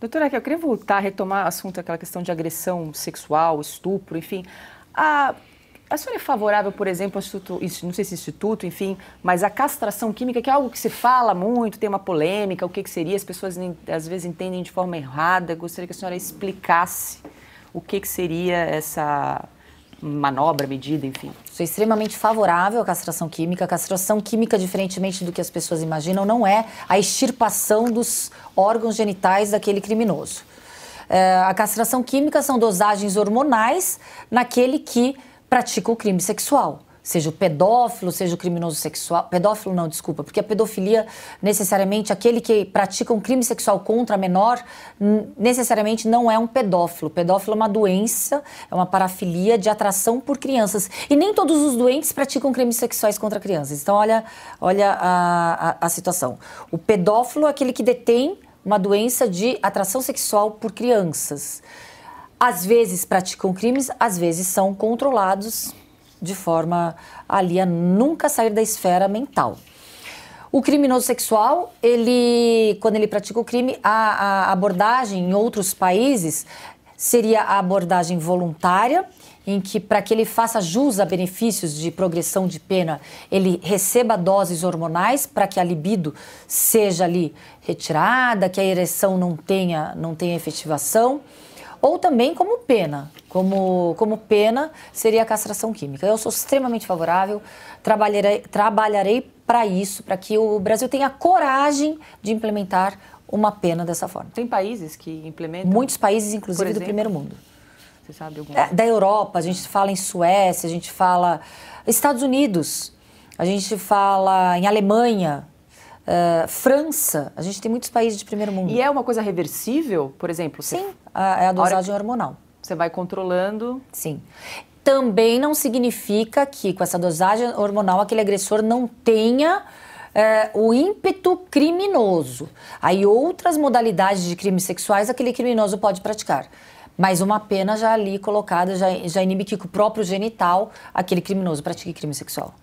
Doutora, eu queria voltar, retomar o assunto, aquela questão de agressão sexual, estupro, enfim. A, a senhora é favorável, por exemplo, ao instituto, não sei se instituto, enfim, mas a castração química, que é algo que se fala muito, tem uma polêmica, o que, que seria, as pessoas às vezes entendem de forma errada. Gostaria que a senhora explicasse o que, que seria essa manobra, medida, enfim? Sou extremamente favorável à castração química. A castração química, diferentemente do que as pessoas imaginam, não é a extirpação dos órgãos genitais daquele criminoso. É, a castração química são dosagens hormonais naquele que pratica o crime sexual seja o pedófilo, seja o criminoso sexual. Pedófilo não, desculpa, porque a pedofilia, necessariamente, aquele que pratica um crime sexual contra a menor, necessariamente não é um pedófilo. Pedófilo é uma doença, é uma parafilia de atração por crianças. E nem todos os doentes praticam crimes sexuais contra crianças. Então, olha, olha a, a, a situação. O pedófilo é aquele que detém uma doença de atração sexual por crianças. Às vezes praticam crimes, às vezes são controlados de forma ali a nunca sair da esfera mental. O criminoso sexual, ele, quando ele pratica o crime, a, a abordagem em outros países seria a abordagem voluntária, em que para que ele faça jus a benefícios de progressão de pena, ele receba doses hormonais para que a libido seja ali retirada, que a ereção não tenha, não tenha efetivação ou também como pena. Como, como pena seria a castração química. Eu sou extremamente favorável, trabalharei, trabalharei para isso, para que o Brasil tenha coragem de implementar uma pena dessa forma. Tem países que implementam? Muitos países, inclusive do primeiro mundo. Você sabe algum? É, da Europa, a gente fala em Suécia, a gente fala Estados Unidos, a gente fala em Alemanha, Uh, França, a gente tem muitos países de primeiro mundo. E é uma coisa reversível, por exemplo? Sim, é a dosagem hormonal. Você vai controlando. Sim. Também não significa que com essa dosagem hormonal aquele agressor não tenha é, o ímpeto criminoso. Aí outras modalidades de crimes sexuais aquele criminoso pode praticar. Mas uma pena já ali colocada já, já inibe que o próprio genital aquele criminoso pratique crime sexual.